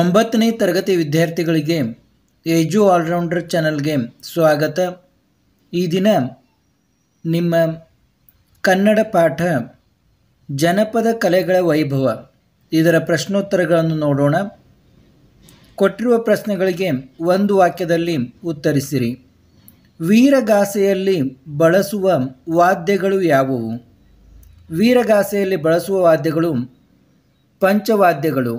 ಒಂಬತ್ತನೇ ತರಗತಿ ವಿದ್ಯಾರ್ಥಿಗಳಿಗೆ ಏಜು ಆಲ್ರೌಂಡರ್ ಚಾನಲ್ಗೆ ಸ್ವಾಗತ ಈ ದಿನ ನಿಮ್ಮ ಕನ್ನಡ ಪಾಠ ಜನಪದ ಕಲೆಗಳ ವೈಭವ ಇದರ ಪ್ರಶ್ನೋತ್ತರಗಳನ್ನು ನೋಡೋಣ ಕೊಟ್ಟಿರುವ ಪ್ರಶ್ನೆಗಳಿಗೆ ಒಂದು ವಾಕ್ಯದಲ್ಲಿ ಉತ್ತರಿಸಿರಿ ವೀರಗಾಸೆಯಲ್ಲಿ ಬಳಸುವ ವಾದ್ಯಗಳು ಯಾವುವು ವೀರಗಾಸೆಯಲ್ಲಿ ಬಳಸುವ ವಾದ್ಯಗಳು ಪಂಚವಾದ್ಯಗಳು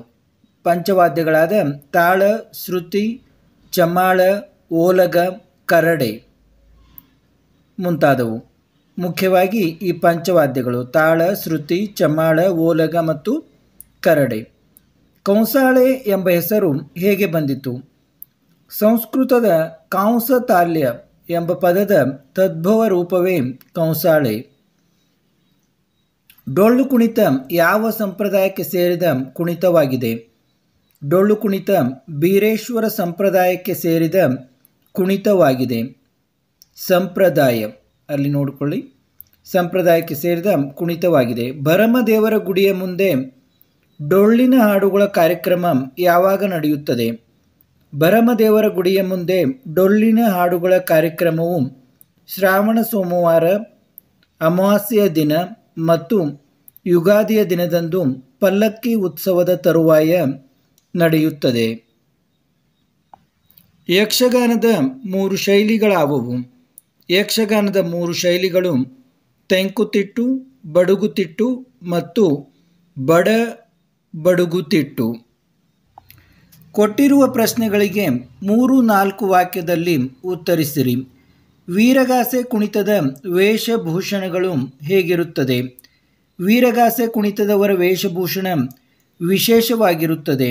ಪಂಚವಾದ್ಯಗಳಾದ ತಾಳ ಶ್ರುತಿ ಚಮಾಳ ಓಲಗ ಕರಡೆ ಮುಂತಾದವು ಮುಖ್ಯವಾಗಿ ಈ ಪಂಚವಾದ್ಯಗಳು ತಾಳ ಶ್ರುತಿ ಚಮಾಳ ಓಲಗ ಮತ್ತು ಕರಡೆ ಕಂಸಾಳೆ ಎಂಬ ಹೆಸರು ಹೇಗೆ ಬಂದಿತು ಸಂಸ್ಕೃತದ ಕಾಂಸ ತಾಲ್ಯ ಎಂಬ ಪದದ ತದ್ಭವ ರೂಪವೇ ಕಂಸಾಳೆ ಡೊಳ್ಳು ಕುಣಿತ ಯಾವ ಸಂಪ್ರದಾಯಕ್ಕೆ ಸೇರಿದ ಕುಣಿತವಾಗಿದೆ ಡೊಳ್ಳು ಕುಣಿತ ಬೀರೇಶ್ವರ ಸಂಪ್ರದಾಯಕ್ಕೆ ಸೇರಿದ ಕುಣಿತವಾಗಿದೆ ಸಂಪ್ರದಾಯ ಅಲ್ಲಿ ನೋಡಿಕೊಳ್ಳಿ ಸಂಪ್ರದಾಯಕ್ಕೆ ಸೇರಿದ ಕುಣಿತವಾಗಿದೆ ಭರಮದೇವರ ಗುಡಿಯ ಮುಂದೆ ಡೊಳ್ಳಿನ ಹಾಡುಗಳ ಕಾರ್ಯಕ್ರಮ ಯಾವಾಗ ನಡೆಯುತ್ತದೆ ಭರಮದೇವರ ಗುಡಿಯ ಮುಂದೆ ಡೊಳ್ಳಿನ ಹಾಡುಗಳ ಕಾರ್ಯಕ್ರಮವು ಶ್ರಾವಣ ಸೋಮವಾರ ಅಮಾವಾಸ್ಯೆಯ ದಿನ ಮತ್ತು ಯುಗಾದಿಯ ದಿನದಂದು ಪಲ್ಲಕ್ಕಿ ಉತ್ಸವದ ತರುವಾಯ ನಡೆಯುತ್ತದೆ ಯಕ್ಷಗಾನದ ಮೂರು ಶೈಲಿಗಳಾವುವು ಯಕ್ಷಗಾನದ ಮೂರು ಶೈಲಿಗಳು ತೆಂಕುತಿಟ್ಟು ಬಡುಗುತಿಟ್ಟು ಮತ್ತು ಬಡ ಬಡುಗುತಿಟ್ಟು ಕೊಟ್ಟಿರುವ ಪ್ರಶ್ನೆಗಳಿಗೆ ಮೂರು ನಾಲ್ಕು ವಾಕ್ಯದಲ್ಲಿ ಉತ್ತರಿಸಿರಿ ವೀರಗಾಸೆ ಕುಣಿತದ ವೇಷಭೂಷಣಗಳು ಹೇಗಿರುತ್ತದೆ ವೀರಗಾಸೆ ಕುಣಿತದವರ ವೇಷಭೂಷಣ ವಿಶೇಷವಾಗಿರುತ್ತದೆ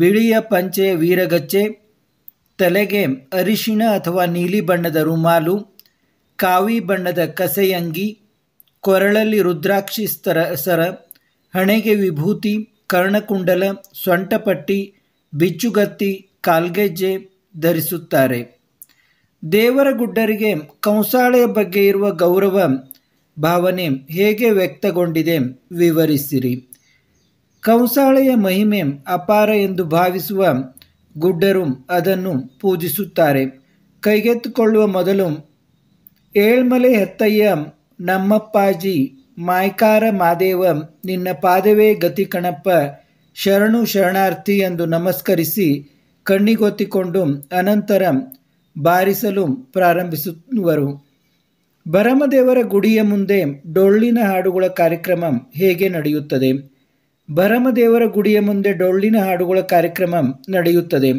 ಬಿಳಿಯ ಪಂಚೆ ವೀರಗಚ್ಚೆ ತಲೆಗೆ ಅರಿಶಿಣ ಅಥವಾ ನೀಲಿ ಬಣ್ಣದ ರುಮಾಲು ಕಾವಿ ಬಣ್ಣದ ಕಸೆಯಂಗಿ ಕೊರಳಲ್ಲಿ ರುದ್ರಾಕ್ಷಿ ಸ್ತರ ಸರ ಹಣೆಗೆ ವಿಭೂತಿ ಕರ್ಣಕುಂಡಲ ಸೊಂಟಪಟ್ಟಿ ಬಿಚ್ಚುಗತ್ತಿ ಕಾಲ್ಗೆಜ್ಜೆ ಧರಿಸುತ್ತಾರೆ ದೇವರ ಗುಡ್ಡರಿಗೆ ಕಂಸಾಳೆಯ ಬಗ್ಗೆ ಇರುವ ಗೌರವ ಭಾವನೆ ಹೇಗೆ ವ್ಯಕ್ತಗೊಂಡಿದೆ ವಿವರಿಸಿರಿ ಕಂಸಾಳೆಯ ಮಹಿಮೆ ಅಪಾರ ಎಂದು ಭಾವಿಸುವ ಗುಡ್ಡರು ಅದನ್ನು ಪೂಜಿಸುತ್ತಾರೆ ಕೈಗೆತ್ತಿಕೊಳ್ಳುವ ಮೊದಲು ಏಳ್ಮಲೆ ಹೆತ್ತಯ್ಯ ನಮ್ಮಪ್ಪಾಜಿ ಮಾಯ್ಕಾರ ಮಾದೇವ ನಿನ್ನ ಪಾದವೇ ಗತಿ ಕಣಪ್ಪ ಶರಣು ಶರಣಾರ್ಥಿ ಎಂದು ನಮಸ್ಕರಿಸಿ ಕಣ್ಣಿಗೊತ್ತಿಕೊಂಡು ಅನಂತರ ಬಾರಿಸಲು ಪ್ರಾರಂಭಿಸುವರು ಭರಮದೇವರ ಗುಡಿಯ ಮುಂದೆ ಡೊಳ್ಳಿನ ಹಾಡುಗಳ ಕಾರ್ಯಕ್ರಮ ಹೇಗೆ ನಡೆಯುತ್ತದೆ ಭರಮದೇವರ ಗುಡಿಯ ಮುಂದೆ ಡೊಳ್ಳಿನ ಹಾಡುಗಳ ಕಾರ್ಯಕ್ರಮ ನಡೆಯುತ್ತದೆ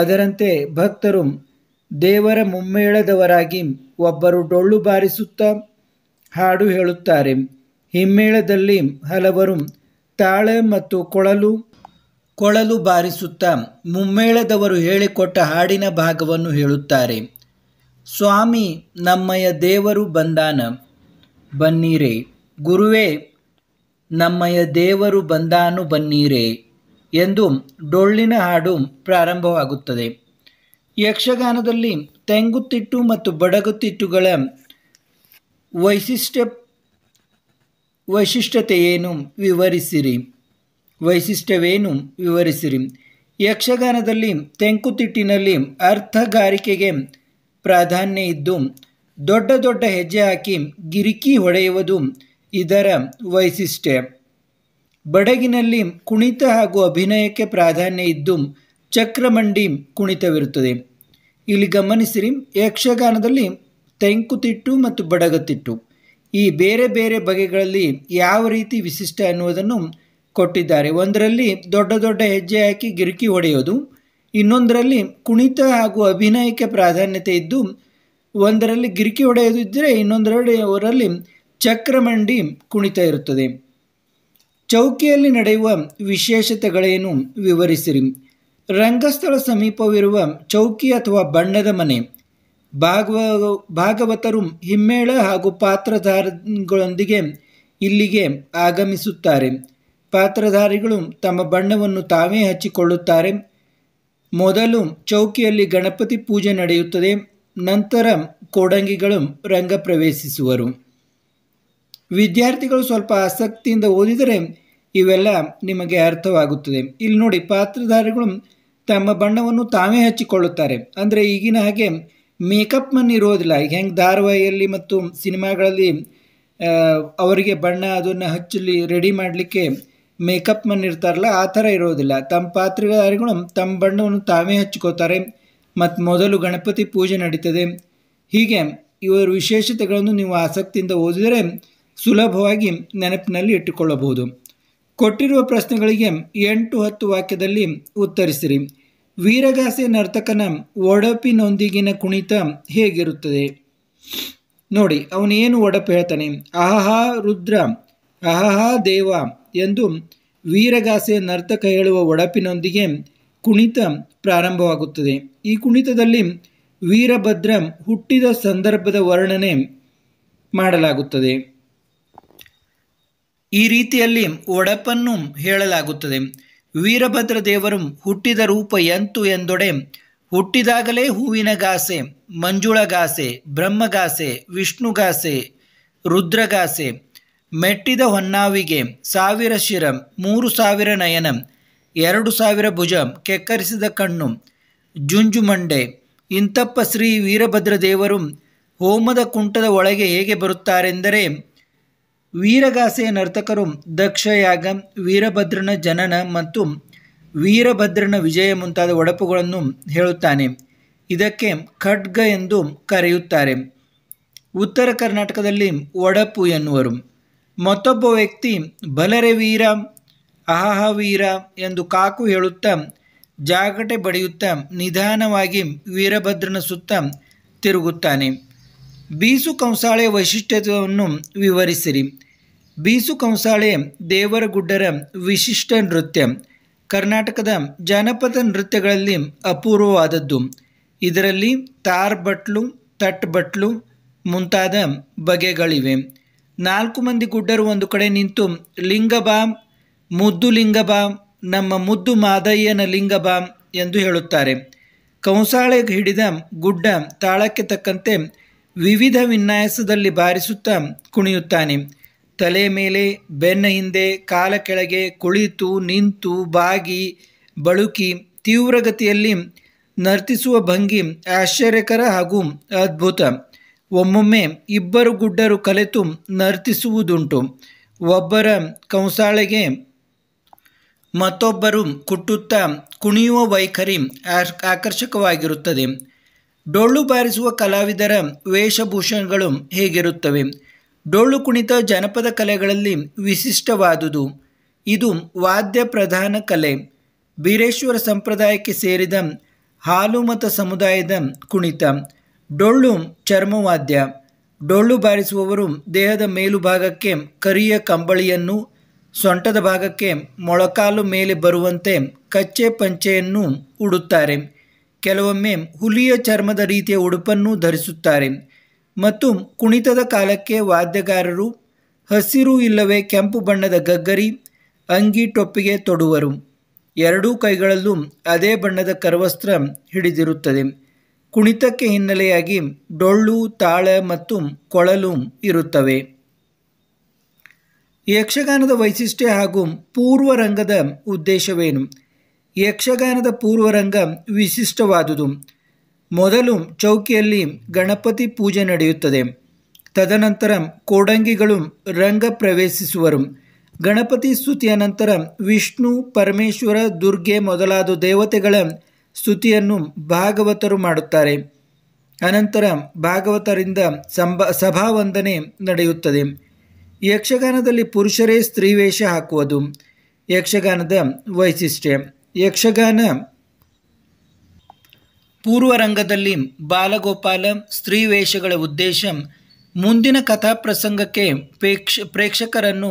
ಅದರಂತೆ ಭಕ್ತರು ದೇವರ ಮುಮ್ಮೇಳದವರಾಗಿ ಒಬ್ಬರು ಡೊಳ್ಳು ಬಾರಿಸುತ್ತಾ ಹಾಡು ಹೇಳುತ್ತಾರೆ ಹಿಮ್ಮೇಳದಲ್ಲಿ ಹಲವರು ತಾಳೆ ಮತ್ತು ಕೊಳಲು ಕೊಳಲು ಬಾರಿಸುತ್ತಾ ಮುಮ್ಮೇಳದವರು ಹೇಳಿಕೊಟ್ಟ ಹಾಡಿನ ಭಾಗವನ್ನು ಹೇಳುತ್ತಾರೆ ಸ್ವಾಮಿ ನಮ್ಮಯ ದೇವರು ಬಂದಾನ ಬನ್ನಿರೆ ಗುರುವೇ ನಮ್ಮಯ ದೇವರು ಬಂದಾನು ಬನ್ನೀರೆ ಎಂದು ಡೊಳ್ಳಿನ ಹಾಡು ಪ್ರಾರಂಭವಾಗುತ್ತದೆ ಯಕ್ಷಗಾನದಲ್ಲಿ ತೆಂಗುತಿಟ್ಟು ಮತ್ತು ಬಡಗುತಿಟ್ಟುಗಳ ವೈಶಿಷ್ಟ್ಯ ವೈಶಿಷ್ಟ್ಯತೆಯೇನು ವಿವರಿಸಿರಿ ವೈಶಿಷ್ಟ್ಯವೇನು ವಿವರಿಸಿರಿ ಯಕ್ಷಗಾನದಲ್ಲಿ ತೆಂಕುತಿಟ್ಟಿನಲ್ಲಿ ಅರ್ಥಗಾರಿಕೆಗೆ ಪ್ರಾಧಾನ್ಯ ಇದ್ದು ದೊಡ್ಡ ದೊಡ್ಡ ಹೆಜ್ಜೆ ಹಾಕಿ ಗಿರಿಕಿ ಹೊಡೆಯುವುದು ಇದರ ವೈಶಿಷ್ಟ್ಯ ಬಡಗಿನಲ್ಲಿ ಕುಣಿತ ಹಾಗೂ ಅಭಿನಯಕ್ಕೆ ಪ್ರಾಧಾನ್ಯ ಇದ್ದು ಚಕ್ರಮಂಡಿ ಕುಣಿತವಿರುತ್ತದೆ ಇಲ್ಲಿ ಗಮನಿಸಿರಿ ಯಕ್ಷಗಾನದಲ್ಲಿ ತೆಂಕುತಿಟ್ಟು ಮತ್ತು ಬಡಗತಿಟ್ಟು ಈ ಬೇರೆ ಬೇರೆ ಬಗೆಗಳಲ್ಲಿ ಯಾವ ರೀತಿ ವಿಶಿಷ್ಟ ಅನ್ನುವುದನ್ನು ಕೊಟ್ಟಿದ್ದಾರೆ ಒಂದರಲ್ಲಿ ದೊಡ್ಡ ದೊಡ್ಡ ಹೆಜ್ಜೆ ಹಾಕಿ ಗಿರಿಕಿ ಹೊಡೆಯೋದು ಇನ್ನೊಂದರಲ್ಲಿ ಕುಣಿತ ಹಾಗೂ ಅಭಿನಯಕ್ಕೆ ಪ್ರಾಧಾನ್ಯತೆ ಇದ್ದು ಒಂದರಲ್ಲಿ ಗಿರಿಕಿ ಹೊಡೆಯೋದಿದ್ದರೆ ಇನ್ನೊಂದರಲ್ಲಿ ಅವರಲ್ಲಿ ಚಕ್ರಮಂಡಿ ಕುಣಿತ ಇರುತ್ತದೆ ಚೌಕಿಯಲ್ಲಿ ನಡೆಯುವ ವಿಶೇಷತೆಗಳೇನು ವಿವರಿಸಿರಿ ರಂಗಸ್ಥಳ ಸಮೀಪವಿರುವ ಚೌಕಿ ಅಥವಾ ಬಣ್ಣದ ಮನೆ ಭಾಗವ ಭಾಗವತರು ಹಿಮ್ಮೇಳ ಹಾಗೂ ಪಾತ್ರಧಾರಗಳೊಂದಿಗೆ ಇಲ್ಲಿಗೆ ಆಗಮಿಸುತ್ತಾರೆ ಪಾತ್ರಧಾರಿಗಳು ತಮ್ಮ ಬಣ್ಣವನ್ನು ತಾವೇ ಹಚ್ಚಿಕೊಳ್ಳುತ್ತಾರೆ ಮೊದಲು ಚೌಕಿಯಲ್ಲಿ ಗಣಪತಿ ಪೂಜೆ ನಡೆಯುತ್ತದೆ ನಂತರ ಕೋಡಂಗಿಗಳು ರಂಗ ಪ್ರವೇಶಿಸುವರು ವಿದ್ಯಾರ್ಥಿಗಳು ಸ್ವಲ್ಪ ಆಸಕ್ತಿಯಿಂದ ಓದಿದರೆ ಇವೆಲ್ಲ ನಿಮಗೆ ಅರ್ಥವಾಗುತ್ತದೆ ಇಲ್ಲಿ ನೋಡಿ ಪಾತ್ರಧಾರಿಗಳು ತಮ್ಮ ಬಣ್ಣವನ್ನು ತಾವೇ ಹಚ್ಚಿಕೊಳ್ಳುತ್ತಾರೆ ಅಂದರೆ ಈಗಿನ ಹಾಗೆ ಮೇಕಪ್ ಮನ್ ಇರೋದಿಲ್ಲ ಹೆಂಗೆ ಧಾರಾವಾಹಿಯಲ್ಲಿ ಮತ್ತು ಸಿನಿಮಾಗಳಲ್ಲಿ ಅವರಿಗೆ ಬಣ್ಣ ಅದನ್ನು ಹಚ್ಚಲಿ ರೆಡಿ ಮಾಡಲಿಕ್ಕೆ ಮೇಕಪ್ ಮನ್ ಇರ್ತಾರಲ್ಲ ಆ ಥರ ಇರೋದಿಲ್ಲ ತಮ್ಮ ಪಾತ್ರಧಾರಿಗಳು ತಮ್ಮ ಬಣ್ಣವನ್ನು ತಾವೇ ಹಚ್ಚಿಕೋತಾರೆ ಮತ್ತು ಮೊದಲು ಗಣಪತಿ ಪೂಜೆ ನಡೀತದೆ ಹೀಗೆ ಇವರ ವಿಶೇಷತೆಗಳನ್ನು ನೀವು ಆಸಕ್ತಿಯಿಂದ ಓದಿದರೆ ಸುಲಭವಾಗಿ ನೆನಪಿನಲ್ಲಿ ಇಟ್ಟುಕೊಳ್ಳಬಹುದು ಕೊಟ್ಟಿರುವ ಪ್ರಶ್ನೆಗಳಿಗೆ ಎಂಟು ಹತ್ತು ವಾಕ್ಯದಲ್ಲಿ ಉತ್ತರಿಸಿರಿ ವೀರಗಾಸೆ ನರ್ತಕನ ಒಡಪಿನೊಂದಿಗಿನ ಕುಣಿತ ಹೇಗಿರುತ್ತದೆ ನೋಡಿ ಅವನೇನು ಒಡಪು ಹೇಳ್ತಾನೆ ಆಹಾ ರುದ್ರ ಅಹಾ ದೇವ ಎಂದು ವೀರಗಾಸೆ ನರ್ತಕ ಹೇಳುವ ಒಡಪಿನೊಂದಿಗೆ ಕುಣಿತ ಪ್ರಾರಂಭವಾಗುತ್ತದೆ ಈ ಕುಣಿತದಲ್ಲಿ ವೀರಭದ್ರ ಹುಟ್ಟಿದ ಸಂದರ್ಭದ ವರ್ಣನೆ ಮಾಡಲಾಗುತ್ತದೆ ಈ ರೀತಿಯಲ್ಲಿ ಒಡಪನ್ನು ಹೇಳಲಾಗುತ್ತದೆ ವೀರಭದ್ರ ದೇವರು ಹುಟ್ಟಿದ ರೂಪ ಎಂತು ಎಂದೊಡೆ ಹುಟ್ಟಿದಾಗಲೇ ಹೂವಿನ ಮಂಜುಳ ಮಂಜುಳಗಾಸೆ ಬ್ರಹ್ಮಗಾಸೆ ವಿಷ್ಣುಗಾಸೆ ರುದ್ರಗಾಸೆ ಮೆಟ್ಟಿದ ಹೊನ್ನಾವಿಗೆ ಸಾವಿರ ಶಿರ ಮೂರು ಸಾವಿರ ನಯನ ಎರಡು ಸಾವಿರ ಭುಜ ಕೆಕ್ಕರಿಸಿದ ಕಣ್ಣು ಜುಂಜುಮಂಡೆ ಇಂತಪ್ಪ ಶ್ರೀ ವೀರಭದ್ರ ದೇವರು ಹೋಮದ ಕುಂಟದ ಒಳಗೆ ಹೇಗೆ ಬರುತ್ತಾರೆಂದರೆ ವೀರಗಾಸೆಯ ನರ್ತಕರು ದಕ್ಷಯಾಗ ವೀರಭದ್ರನ ಜನನ ಮತ್ತು ವೀರಭದ್ರನ ವಿಜಯ ಮುಂತಾದ ಒಡಪುಗಳನ್ನು ಹೇಳುತ್ತಾನೆ ಇದಕ್ಕೆ ಖಡ್ಗ ಎಂದು ಕರೆಯುತ್ತಾರೆ ಉತ್ತರ ಕರ್ನಾಟಕದಲ್ಲಿ ಒಡಪು ಎನ್ನುವರು ಮತ್ತೊಬ್ಬ ವ್ಯಕ್ತಿ ಬಲರೆ ವೀರ ಅಹಹ ವೀರ ಎಂದು ಕಾಕು ಹೇಳುತ್ತಾ ಜಾಗಟೆ ಬಡಿಯುತ್ತಾ ನಿಧಾನವಾಗಿ ವೀರಭದ್ರನ ಸುತ್ತ ತಿರುಗುತ್ತಾನೆ ಬೀಸು ಕಂಸಾಳೆಯ ವೈಶಿಷ್ಟ್ಯತೆಯನ್ನು ವಿವರಿಸಿರಿ ಬೀಸು ಕಂಸಾಳೆ ದೇವರಗುಡ್ಡರ ವಿಶಿಷ್ಟ ನೃತ್ಯ ಕರ್ನಾಟಕದ ಜಾನಪದ ನೃತ್ಯಗಳಲ್ಲಿ ಅಪೂರ್ವವಾದದ್ದು ಇದರಲ್ಲಿ ತಟ್ ಬಟ್ಲು ಮುಂತಾದ ಬಗೆಗಳಿವೆ ನಾಲ್ಕು ಮಂದಿ ಗುಡ್ಡರು ಒಂದು ಕಡೆ ನಿಂತು ಲಿಂಗಬಾಮ್ ಮುದ್ದು ಲಿಂಗಬಾಮ್ ನಮ್ಮ ಮುದ್ದು ಮಾದಯ್ಯನ ಲಿಂಗಬಾಮ್ ಎಂದು ಹೇಳುತ್ತಾರೆ ಕಂಸಾಳೆ ಹಿಡಿದ ಗುಡ್ಡ ತಾಳಕ್ಕೆ ತಕ್ಕಂತೆ ವಿವಿಧ ವಿನ್ಯಾಸದಲ್ಲಿ ಬಾರಿಸುತ್ತಾ ಕುಣಿಯುತ್ತಾನೆ ತಲೆ ಮೇಲೆ ಬೆನ್ನ ಹಿಂದೆ ಕಾಲ ಕೆಳಗೆ ಕುಳಿತು ನಿಂತು ಬಾಗಿ ಬಳುಕಿ ತೀವ್ರಗತಿಯಲ್ಲಿ ನರ್ತಿಸುವ ಭಂಗಿ ಆಶ್ಚರ್ಯಕರ ಹಾಗೂ ಅದ್ಭುತ ಒಮ್ಮೊಮ್ಮೆ ಇಬ್ಬರು ಗುಡ್ಡರು ಕಲೆತು ನರ್ತಿಸುವುದುಂಟು ಒಬ್ಬರ ಕಂಸಾಳೆಗೆ ಮತ್ತೊಬ್ಬರು ಕುಟ್ಟುತ್ತಾ ಕುಣಿಯುವ ವೈಖರಿ ಆಕರ್ಷಕವಾಗಿರುತ್ತದೆ ಡೊಳ್ಳು ಬಾರಿಸುವ ಕಲಾವಿದರ ವೇಷಭೂಷಣಗಳು ಹೇಗಿರುತ್ತವೆ ಡೊಳ್ಳು ಕುಣಿತ ಜನಪದ ಕಲೆಗಳಲ್ಲಿ ವಿಶಿಷ್ಟವಾದುದು ಇದು ವಾದ್ಯ ಪ್ರಧಾನ ಕಲೆ ಬೀರೇಶ್ವರ ಸಂಪ್ರದಾಯಕ್ಕೆ ಸೇರಿದ ಹಾಲು ಮತ ಸಮುದಾಯದ ಕುಣಿತ ಡೊಳ್ಳು ಚರ್ಮವಾದ್ಯ ಡೊಳ್ಳು ಬಾರಿಸುವವರು ದೇಹದ ಮೇಲುಭಾಗಕ್ಕೆ ಕರಿಯ ಕಂಬಳಿಯನ್ನು ಸೊಂಟದ ಭಾಗಕ್ಕೆ ಮೊಳಕಾಲು ಮೇಲೆ ಬರುವಂತೆ ಕಚ್ಚೆ ಪಂಚೆಯನ್ನು ಉಡುತ್ತಾರೆ ಕೆಲವೊಮ್ಮೆ ಹುಲಿಯ ಚರ್ಮದ ರೀತಿಯ ಉಡುಪನ್ನು ಧರಿಸುತ್ತಾರೆ ಮತ್ತು ಕುಣಿತದ ಕಾಲಕ್ಕೆ ವಾದ್ಯಗಾರರು ಹಸಿರು ಇಲ್ಲವೇ ಕೆಂಪು ಬಣ್ಣದ ಗಗ್ಗರಿ ಅಂಗಿ ಟೊಪ್ಪಿಗೆ ತೊಡುವರು ಎರಡೂ ಕೈಗಳಲ್ಲೂ ಅದೇ ಬಣ್ಣದ ಕರವಸ್ತ್ರ ಹಿಡಿದಿರುತ್ತದೆ ಕುಣಿತಕ್ಕೆ ಹಿನ್ನೆಲೆಯಾಗಿ ಡೊಳ್ಳು ತಾಳ ಮತ್ತು ಕೊಳಲು ಇರುತ್ತವೆ ಯಕ್ಷಗಾನದ ವೈಶಿಷ್ಟ್ಯ ಹಾಗೂ ಪೂರ್ವರಂಗದ ಉದ್ದೇಶವೇನು ಯಕ್ಷಗಾನದ ಪೂರ್ವರಂಗ ವಿಶಿಷ್ಟವಾದುದು ಮೊದಲು ಚೌಕಿಯಲ್ಲಿ ಗಣಪತಿ ಪೂಜೆ ನಡೆಯುತ್ತದೆ ತದನಂತರ ಕೋಡಂಗಿಗಳು ರಂಗ ಪ್ರವೇಶಿಸುವರು ಗಣಪತಿ ಸ್ತುತಿಯ ನಂತರ ವಿಷ್ಣು ಪರಮೇಶ್ವರ ದುರ್ಗೆ ಮೊದಲಾದ ದೇವತೆಗಳ ಸ್ತುತಿಯನ್ನು ಭಾಗವತರು ಮಾಡುತ್ತಾರೆ ಅನಂತರ ಭಾಗವತರಿಂದ ಸಂಭ ಸಭಾವಂದನೆ ನಡೆಯುತ್ತದೆ ಯಕ್ಷಗಾನದಲ್ಲಿ ಪುರುಷರೇ ಸ್ತ್ರೀವೇಷ ಹಾಕುವುದು ಯಕ್ಷಗಾನದ ವೈಶಿಷ್ಟ್ಯ ಯಕ್ಷಗಾನ ಪೂರ್ವರಂಗದಲ್ಲಿ ಬಾಲಗೋಪಾಲ ಸ್ತ್ರೀ ವೇಷಗಳ ಉದ್ದೇಶ ಮುಂದಿನ ಪ್ರಸಂಗಕ್ಕೆ ಪ್ರೇಕ್ಷ ಪ್ರೇಕ್ಷಕರನ್ನು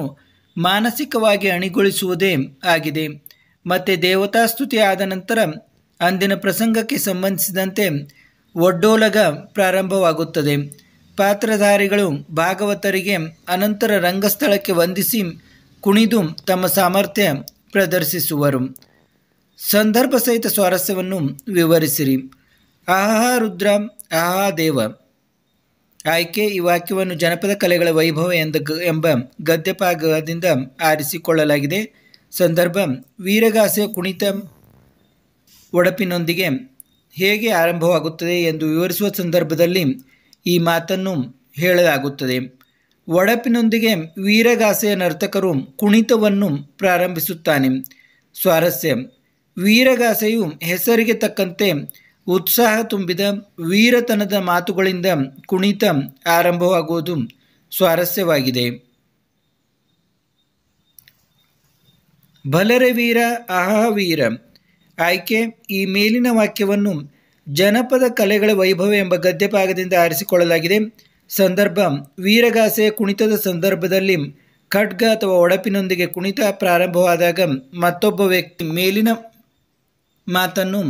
ಮಾನಸಿಕವಾಗಿ ಅಣಿಗೊಳಿಸುವುದೇ ಆಗಿದೆ ಮತ್ತೆ ದೇವತಾಸ್ತುತಿ ಆದ ನಂತರ ಅಂದಿನ ಪ್ರಸಂಗಕ್ಕೆ ಸಂಬಂಧಿಸಿದಂತೆ ಒಡ್ಡೋಲಗ ಪ್ರಾರಂಭವಾಗುತ್ತದೆ ಪಾತ್ರಧಾರಿಗಳು ಭಾಗವತರಿಗೆ ಅನಂತರ ರಂಗಸ್ಥಳಕ್ಕೆ ವಂದಿಸಿ ಕುಣಿದು ತಮ್ಮ ಸಾಮರ್ಥ್ಯ ಪ್ರದರ್ಶಿಸುವರು ಸಂದರ್ಭ ಸಹಿತ ಸ್ವಾರಸ್ಯವನ್ನು ವಿವರಿಸಿರಿ ಆಹಾ ರುದ್ರ ಆಹಾ ದೇವ ಆಯ್ಕೆ ಈ ವಾಕ್ಯವನ್ನು ಜನಪದ ಕಲೆಗಳ ವೈಭವ ಎಂದ ಎಂಬ ಗದ್ಯಪಾಗದಿಂದ ಆರಿಸಿಕೊಳ್ಳಲಾಗಿದೆ ಸಂದರ್ಭ ವೀರಗಾಸೆಯ ಕುಣಿತ ಒಡಪಿನೊಂದಿಗೆ ಹೇಗೆ ಆರಂಭವಾಗುತ್ತದೆ ಎಂದು ವಿವರಿಸುವ ಸಂದರ್ಭದಲ್ಲಿ ಈ ಮಾತನ್ನು ಹೇಳಲಾಗುತ್ತದೆ ಒಡಪಿನೊಂದಿಗೆ ವೀರಗಾಸೆಯ ನರ್ತಕರು ಕುಣಿತವನ್ನು ಪ್ರಾರಂಭಿಸುತ್ತಾನೆ ಸ್ವಾರಸ್ಯ ವೀರಗಾಸೆಯು ಹೆಸರಿಗೆ ತಕ್ಕಂತೆ ಉತ್ಸಾಹ ತುಂಬಿದ ವೀರತನದ ಮಾತುಗಳಿಂದ ಕುಣಿತ ಆರಂಭವಾಗುವುದು ಸ್ವಾರಸ್ಯವಾಗಿದೆ ಭಲರ ವೀರ ಅಹ ವೀರ ಆಯ್ಕೆ ಈ ಮೇಲಿನ ವಾಕ್ಯವನ್ನು ಜನಪದ ಕಲೆಗಳ ವೈಭವ ಎಂಬ ಗದ್ಯಭಾಗದಿಂದ ಆರಿಸಿಕೊಳ್ಳಲಾಗಿದೆ ಸಂದರ್ಭ ವೀರಗಾಸೆ ಕುಣಿತದ ಸಂದರ್ಭದಲ್ಲಿ ಖಡ್ಗ ಅಥವಾ ಒಡಪಿನೊಂದಿಗೆ ಕುಣಿತ ಪ್ರಾರಂಭವಾದಾಗ ಮತ್ತೊಬ್ಬ ವ್ಯಕ್ತಿ ಮೇಲಿನ ಮಾತನ್ನು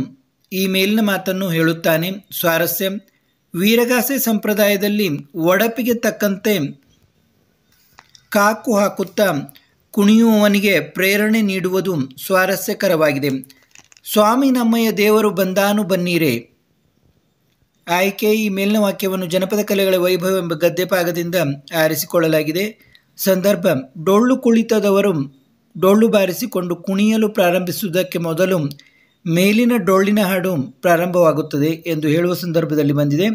ಈ ಮೇಲಿನ ಮಾತನ್ನು ಹೇಳುತ್ತಾನೆ ಸ್ವಾರಸ್ಯ ವೀರಗಾಸೆ ಸಂಪ್ರದಾಯದಲ್ಲಿ ಒಡಪಿಗೆ ತಕ್ಕಂತೆ ಕಾಕು ಹಾಕುತ್ತಾ ಕುಣಿಯುವವನಿಗೆ ಪ್ರೇರಣೆ ನೀಡುವುದು ಸ್ವಾರಸ್ಯಕರವಾಗಿದೆ ಸ್ವಾಮಿ ನಮ್ಮಯ್ಯ ದೇವರು ಬಂದಾನು ಬನ್ನೀರೆ ಆಯ್ಕೆ ಈ ಮೇಲಿನ ವಾಕ್ಯವನ್ನು ಜನಪದ ಕಲೆಗಳ ವೈಭವ ಎಂಬ ಭಾಗದಿಂದ ಆರಿಸಿಕೊಳ್ಳಲಾಗಿದೆ ಸಂದರ್ಭ ಡೊಳ್ಳು ಕುಳಿತದವರು ಡೊಳ್ಳು ಬಾರಿಸಿಕೊಂಡು ಕುಣಿಯಲು ಪ್ರಾರಂಭಿಸುವುದಕ್ಕೆ ಮೊದಲು ಮೇಲಿನ ಡೊಳ್ಳಿನ ಹಾಡು ಪ್ರಾರಂಭವಾಗುತ್ತದೆ ಎಂದು ಹೇಳುವ ಸಂದರ್ಭದಲ್ಲಿ ಬಂದಿದೆ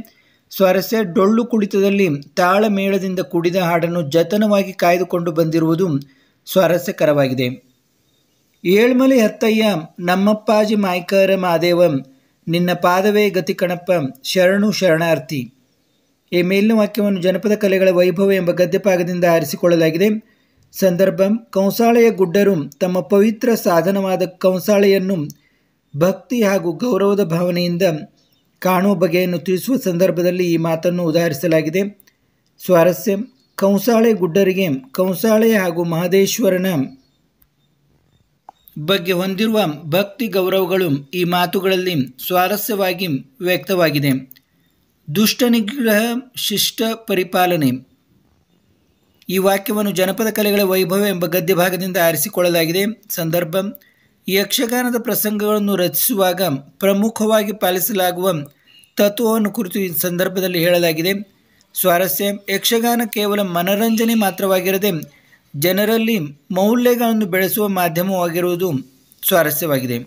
ಸ್ವಾರಸ್ಯ ಡೊಳ್ಳು ತಾಳ ತಾಳಮೇಳದಿಂದ ಕೂಡಿದ ಹಾಡನ್ನು ಜತನವಾಗಿ ಕಾಯ್ದುಕೊಂಡು ಬಂದಿರುವುದು ಸ್ವಾರಸ್ಯಕರವಾಗಿದೆ ಏಳ್ಮಲೆ ಹತ್ತಯ್ಯ ನಮ್ಮಪ್ಪಾಜಿ ಮಾಯ್ಕರ ಮಾದೇವಂ ನಿನ್ನ ಪಾದವೇ ಗತಿ ಕಣಪ್ಪ ಶರಣು ಶರಣಾರ್ಥಿ ಈ ಮೇಲಿನ ವಾಕ್ಯವನ್ನು ಜನಪದ ಕಲೆಗಳ ವೈಭವ ಎಂಬ ಗದ್ಯಪಾಗದಿಂದ ಆರಿಸಿಕೊಳ್ಳಲಾಗಿದೆ ಸಂದರ್ಭ ಕಂಸಾಳೆಯ ಗುಡ್ಡರು ತಮ್ಮ ಪವಿತ್ರ ಸಾಧನವಾದ ಕಂಸಾಳೆಯನ್ನು ಭಕ್ತಿ ಹಾಗೂ ಗೌರವದ ಭಾವನೆಯಿಂದ ಕಾಣುವ ಬಗೆಯನ್ನು ತಿಳಿಸುವ ಸಂದರ್ಭದಲ್ಲಿ ಈ ಮಾತನ್ನು ಉದಾಹರಿಸಲಾಗಿದೆ ಸ್ವಾರಸ್ಯ ಕಂಸಾಳೆ ಗುಡ್ಡರಿಗೆ ಕಂಸಾಳೆ ಹಾಗೂ ಮಹದೇಶ್ವರನ ಬಗ್ಗೆ ಹೊಂದಿರುವ ಭಕ್ತಿ ಗೌರವಗಳು ಈ ಮಾತುಗಳಲ್ಲಿ ಸ್ವಾರಸ್ಯವಾಗಿ ವ್ಯಕ್ತವಾಗಿದೆ ದುಷ್ಟ ನಿಗ್ರಹ ಶಿಷ್ಟ ಪರಿಪಾಲನೆ ಈ ವಾಕ್ಯವನ್ನು ಜನಪದ ಕಲೆಗಳ ವೈಭವ ಎಂಬ ಗದ್ಯ ಭಾಗದಿಂದ ಆರಿಸಿಕೊಳ್ಳಲಾಗಿದೆ ಸಂದರ್ಭ ಯಕ್ಷಗಾನದ ಪ್ರಸಂಗಗಳನ್ನು ರಚಿಸುವಾಗ ಪ್ರಮುಖವಾಗಿ ಪಾಲಿಸಲಾಗುವ ತತ್ವವನ್ನು ಕುರಿತು ಈ ಸಂದರ್ಭದಲ್ಲಿ ಹೇಳಲಾಗಿದೆ ಸ್ವಾರಸ್ಯ ಯಕ್ಷಗಾನ ಕೇವಲ ಮನರಂಜನೆ ಮಾತ್ರವಾಗಿರದೆ ಜನರಲ್ಲಿ ಮೌಲ್ಯಗಳನ್ನು ಬೆಳೆಸುವ ಮಾಧ್ಯಮವಾಗಿರುವುದು ಸ್ವಾರಸ್ಯವಾಗಿದೆ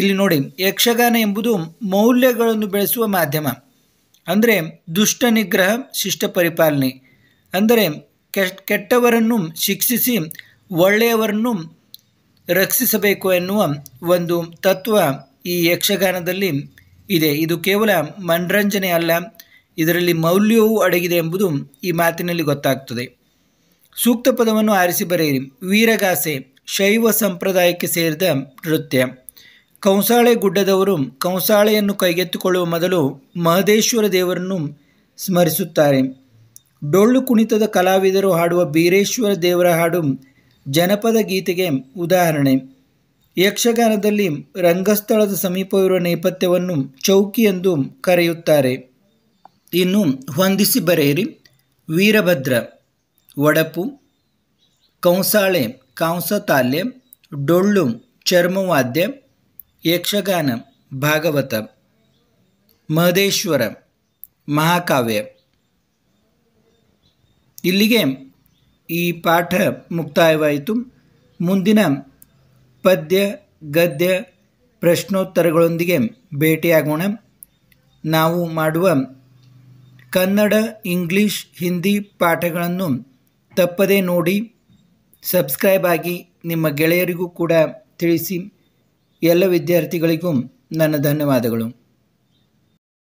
ಇಲ್ಲಿ ನೋಡಿ ಯಕ್ಷಗಾನ ಎಂಬುದು ಮೌಲ್ಯಗಳನ್ನು ಬೆಳೆಸುವ ಮಾಧ್ಯಮ ಅಂದರೆ ದುಷ್ಟ ನಿಗ್ರಹ ಶಿಷ್ಟ ಪರಿಪಾಲನೆ ಅಂದರೆ ಕೆಟ್ಟವರನ್ನು ಶಿಕ್ಷಿಸಿ ಒಳ್ಳೆಯವರನ್ನು ರಕ್ಷಿಸಬೇಕು ಎನ್ನುವ ಒಂದು ತತ್ವ ಈ ಯಕ್ಷಗಾನದಲ್ಲಿ ಇದೆ ಇದು ಕೇವಲ ಮನರಂಜನೆ ಅಲ್ಲ ಇದರಲ್ಲಿ ಮೌಲ್ಯವೂ ಅಡಗಿದೆ ಎಂಬುದು ಈ ಮಾತಿನಲ್ಲಿ ಗೊತ್ತಾಗ್ತದೆ ಸೂಕ್ತ ಪದವನ್ನು ಆರಿಸಿ ಬರೆಯಿರಿ ವೀರಗಾಸೆ ಶೈವ ಸಂಪ್ರದಾಯಕ್ಕೆ ಸೇರಿದ ನೃತ್ಯ ಕಂಸಾಳೆ ಗುಡ್ಡದವರು ಕಂಸಾಳೆಯನ್ನು ಕೈಗೆತ್ತಿಕೊಳ್ಳುವ ಮೊದಲು ಮಹದೇಶ್ವರ ದೇವರನ್ನು ಸ್ಮರಿಸುತ್ತಾರೆ ಡೊಳ್ಳು ಕುಣಿತದ ಕಲಾವಿದರು ಹಾಡುವ ಬೀರೇಶ್ವರ ದೇವರ ಹಾಡು ಜನಪದ ಗೀತೆಗೆ ಉದಾಹರಣೆ ಯಕ್ಷಗಾನದಲ್ಲಿ ರಂಗಸ್ಥಳದ ಸಮೀಪವಿರುವ ನೇಪಥ್ಯವನ್ನು ಚೌಕಿ ಎಂದು ಕರೆಯುತ್ತಾರೆ ಇನ್ನು ಹೊಂದಿಸಿ ಬರೆಯಿರಿ ವೀರಭದ್ರ ಒಡಪು ಕಂಸಾಳೆ ಕಾಂಸತಾಲ್ಯ ಡೊಳ್ಳು ಚರ್ಮವಾದ್ಯ ಯಕ್ಷಗಾನ ಭಾಗವತ ಮಹದೇಶ್ವರ ಮಹಾಕಾವ್ಯ ಇಲ್ಲಿಗೆ ಈ ಪಾಠ ಮುಕ್ತಾಯವಾಯಿತು ಮುಂದಿನ ಪದ್ಯ ಗದ್ಯ ಪ್ರಶ್ನೋತ್ತರಗಳೊಂದಿಗೆ ಭೇಟಿಯಾಗೋಣ ನಾವು ಮಾಡುವ ಕನ್ನಡ ಇಂಗ್ಲೀಷ್ ಹಿಂದಿ ಪಾಠಗಳನ್ನು ತಪ್ಪದೇ ನೋಡಿ ಸಬ್ಸ್ಕ್ರೈಬ್ ಆಗಿ ನಿಮ್ಮ ಗೆಳೆಯರಿಗೂ ಕೂಡ ತಿಳಿಸಿ ಎಲ್ಲ ವಿದ್ಯಾರ್ಥಿಗಳಿಗೂ ನನ್ನ ಧನ್ಯವಾದಗಳು